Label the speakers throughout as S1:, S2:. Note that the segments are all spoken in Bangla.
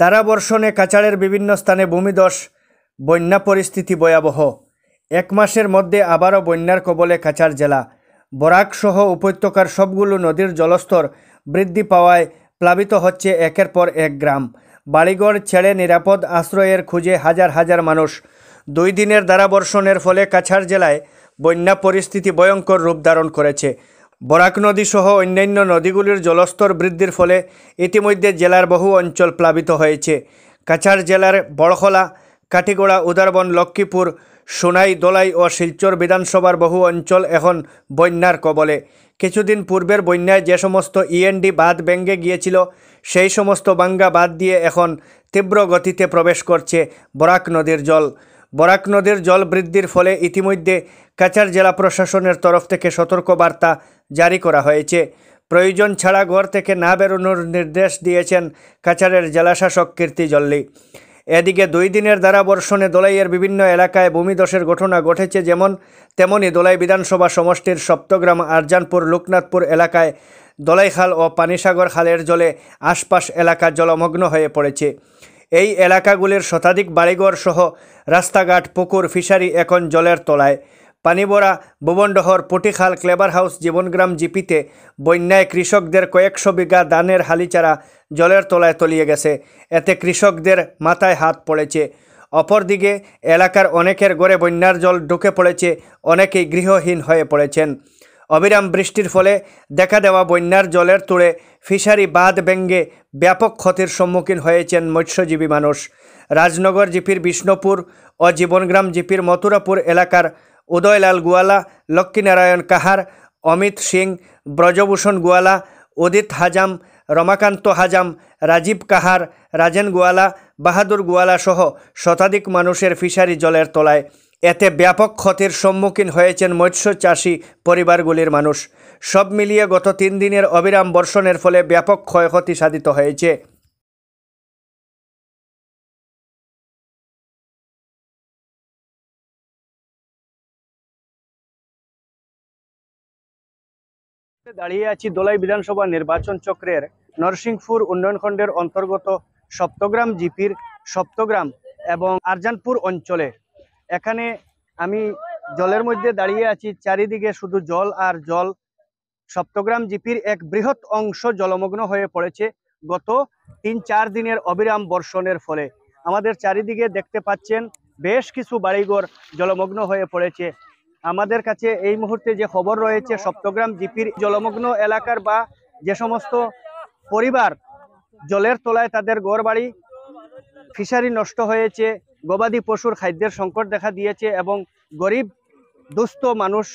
S1: ধারাবর্ষণে কাছাড়ের বিভিন্ন স্থানে ভূমিদস বন্যা পরিস্থিতি ভয়াবহ এক মাসের মধ্যে আবারও বন্যার কবলে কাছাড় জেলা বরাকসহ উপত্যকার সবগুলো নদীর জলস্তর বৃদ্ধি পাওয়ায় প্লাবিত হচ্ছে একের পর এক গ্রাম বাড়িগড় ছেড়ে নিরাপদ আশ্রয়ের খুঁজে হাজার হাজার মানুষ দুই দিনের ধারাবর্ষণের ফলে কাছাড় জেলায় বন্যা পরিস্থিতি ভয়ঙ্কর রূপ ধারণ করেছে বরাক নদী সহ অন্যান্য নদীগুলির জলস্তর বৃদ্ধির ফলে ইতিমধ্যে জেলার বহু অঞ্চল প্লাবিত হয়েছে কাছাড় জেলার বড়খলা কাটিগোড়া উদারবন লক্ষ্মীপুর সোনাই দোলাই ও শিলচর বিধানসভার বহু অঞ্চল এখন বন্যার কবলে কিছুদিন পূর্বের বন্যায় যে সমস্ত ইএনডি বাঁধ ব্যঙ্গে গিয়েছিল সেই সমস্ত বাঙ্গা বাঁধ দিয়ে এখন তীব্র গতিতে প্রবেশ করছে বরাক নদীর জল বরাক নদীর জল বৃদ্ধির ফলে ইতিমধ্যে কাছাড় জেলা প্রশাসনের তরফ থেকে সতর্কবার্তা জারি করা হয়েছে প্রয়োজন ছাড়া ঘর থেকে না বেরোনোর নির্দেশ দিয়েছেন কাছাড়ের জেলাশাসক কীর্তি জল্লি এদিকে দুই দিনের দ্বারা বর্ষণে দোলাইয়ের বিভিন্ন এলাকায় ভূমিধসের ঘটনা ঘটেছে যেমন তেমনি দোলাই বিধানসভা সমষ্টির সপ্তগ্রাম আরজানপুর লোকনাথপুর এলাকায় দোলাইখাল ও পানিসাগর খালের জলে আশপাশ এলাকা জলমগ্ন হয়ে পড়েছে এই এলাকাগুলির শতাধিক বাড়িঘর সহ রাস্তাঘাট পুকুর ফিশারি এখন জলের তলায় পানিবরা ভুবনডহর পটিখাল ক্লেবার হাউস জীবনগ্রাম জিপিতে বন্যায় কৃষকদের কয়েকশো বিঘা ধানের হালিচারা জলের তলায় তলিয়ে গেছে এতে কৃষকদের মাথায় হাত পড়েছে অপরদিকে এলাকার অনেকের গড়ে বন্যার জল ঢুকে পড়েছে অনেকেই গৃহহীন হয়ে পড়েছেন অবিরাম বৃষ্টির ফলে দেখা দেওয়া বন্যার জলের তোড়ে ফিশারি বাঁধ ব্যঙ্গে ব্যাপক ক্ষতির সম্মুখীন হয়েছেন মৎস্যজীবী মানুষ রাজনগর জিপির বিষ্ণুপুর ও জীবনগ্রাম জিপির মথুরাপুর এলাকার উদয়লাল গোয়ালা লক্ষ্মীনারায়ণ কাহার অমিত সিং ব্রজভূষণ গোয়ালা অদিত হাজাম রমাকান্ত হাজাম রাজীব কাহার রাজেন গোয়ালা বাহাদুর গোয়ালা সহ শতাধিক মানুষের ফিশারি জলের তলায় এতে ব্যাপক ক্ষতির সম্মুখীন হয়েছেন মৎস্য চাষী পরিবারগুলির মানুষ সব মিলিয়ে গত তিন দিনের অবিরাম বর্ষণের ফলে ব্যাপক ক্ষয়ক্ষতি সাধিত হয়েছে দাঁড়িয়ে আছি দোলাই বিধানসভা নির্বাচন চক্রের নরসিংপুর উন্নয়নখণ্ডের অন্তর্গত সপ্তগ্রাম জিপির সপ্তগ্রাম এবং আরজানপুর অঞ্চলে এখানে আমি জলের মধ্যে দাঁড়িয়ে আছি চারিদিকে শুধু জল আর জল সপ্তগ্রাম জিপির এক বৃহৎ অংশ জলমগ্ন হয়ে পড়েছে গত তিন চার দিনের অবিরাম বর্ষণের ফলে আমাদের চারিদিকে দেখতে পাচ্ছেন বেশ কিছু বাড়িঘর জলমগ্ন হয়ে পড়েছে আমাদের কাছে এই মুহূর্তে যে খবর রয়েছে সপ্তগ্রাম জিপির জলমগ্ন এলাকার বা যে সমস্ত পরিবার জলের তলায় তাদের গড় বাড়ি ফিশারি নষ্ট হয়েছে গবাদি পশুর খাদ্যের সংকট দেখা দিয়েছে এবং গরিব দুস্থ মানুষ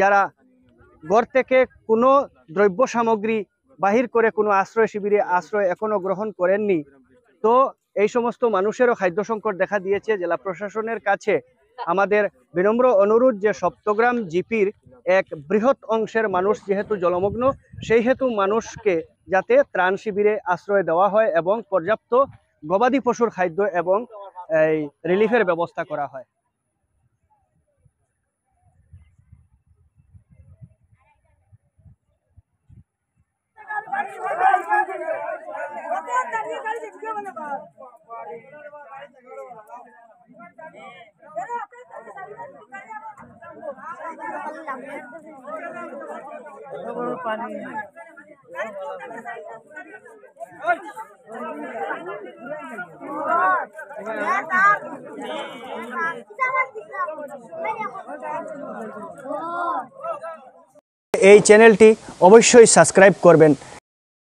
S1: যারা ঘর থেকে কোনো দ্রব্য সামগ্রী বাহির করে কোনো আশ্রয় শিবিরে আশ্রয় এখনও গ্রহণ করেননি তো এই সমস্ত মানুষেরও খাদ্য সংকট দেখা দিয়েছে জেলা প্রশাসনের কাছে আমাদের বিনম্র অনুরোধ যে সপ্তগ্রাম জিপির এক বৃহৎ অংশের মানুষ যেহেতু জলমগ্ন সেই হেতু মানুষকে যাতে ত্রাণ শিবিরে আশ্রয় দেওয়া হয় এবং পর্যাপ্ত গবাদি পশুর খাদ্য এবং এই রিলিফের ব্যবস্থা করা হয় পানি এই চ্যানেলটি অবশ্যই সাবস্ক্রাইব করবেন